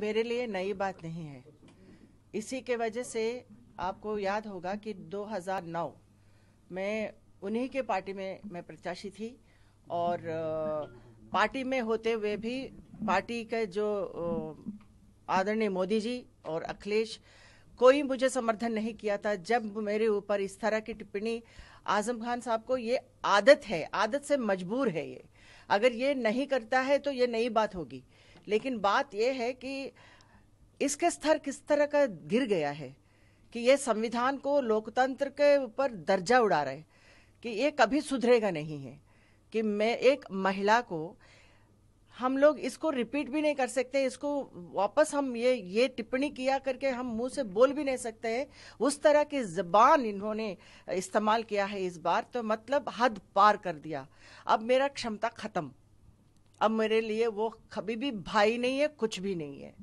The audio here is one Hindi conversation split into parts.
मेरे लिए नई बात नहीं है इसी के वजह से आपको याद होगा कि 2009 मैं उन्हीं के पार्टी में मैं प्रत्याशी थी और पार्टी में होते हुए भी पार्टी के जो आदरणीय मोदी जी और अखिलेश कोई मुझे समर्थन नहीं किया था जब मेरे ऊपर इस तरह की टिप्पणी आजम खान साहब को ये आदत है आदत से मजबूर है ये अगर ये नहीं करता है तो ये नई बात होगी लेकिन बात यह है कि इसके स्तर किस तरह का गिर गया है कि ये संविधान को लोकतंत्र के ऊपर दर्जा उड़ा रहे कि ये कभी सुधरेगा नहीं है कि मैं एक महिला को हम लोग इसको रिपीट भी नहीं कर सकते इसको वापस हम ये ये टिप्पणी किया करके हम मुंह से बोल भी नहीं सकते हैं उस तरह की जबान इन्होंने इस्तेमाल किया है इस बार तो मतलब हद पार कर दिया अब मेरा क्षमता खत्म अब मेरे लिए वो कभी भी भाई नहीं है कुछ भी नहीं है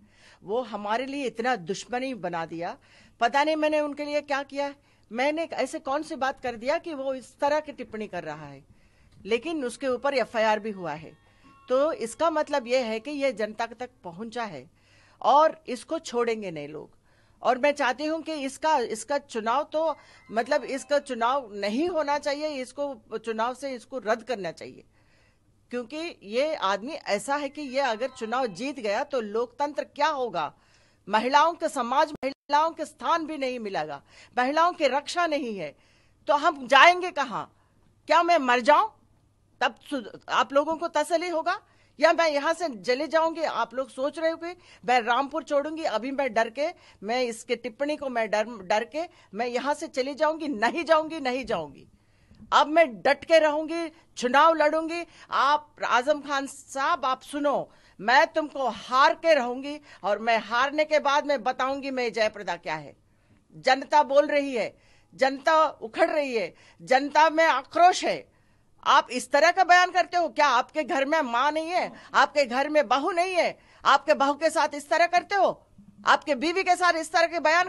वो हमारे लिए इतना दुश्मनी बना दिया पता नहीं मैंने उनके लिए क्या किया मैंने ऐसे कौन सी बात कर दिया कि वो इस तरह की टिप्पणी कर रहा है लेकिन उसके ऊपर एफ भी हुआ है तो इसका मतलब ये है कि ये जनता तक पहुंचा है और इसको छोड़ेंगे नहीं लोग और मैं चाहती हूं कि इसका इसका चुनाव तो मतलब इसका चुनाव नहीं होना चाहिए इसको चुनाव से इसको रद्द करना चाहिए क्योंकि ये आदमी ऐसा है कि ये अगर चुनाव जीत गया तो लोकतंत्र क्या होगा महिलाओं के समाज महिलाओं के स्थान भी नहीं मिलेगा महिलाओं की रक्षा नहीं है तो हम जाएंगे कहाँ क्या मैं मर जाऊं तब आप लोगों को तसली होगा या मैं यहाँ से चले जाऊंगी आप लोग सोच रहे होंगे मैं रामपुर छोड़ूंगी अभी मैं डर के मैं इसके टिप्पणी को मैं डर डर के मैं यहाँ से चली जाऊंगी नहीं जाऊंगी नहीं जाऊंगी अब मैं डट के रहूंगी चुनाव लड़ूंगी आप आजम खान साहब आप सुनो मैं तुमको हार के रहूंगी और मैं हारने के बाद मैं बताऊंगी मैं जयप्रदा क्या है जनता बोल रही है जनता उखड़ रही है जनता में आक्रोश है आप इस तरह का बयान करते हो क्या आपके घर में माँ नहीं है आपके घर में बहू नहीं है आपके बहू के साथ इस तरह करते हो आपके बीवी के साथ इस तरह के बयान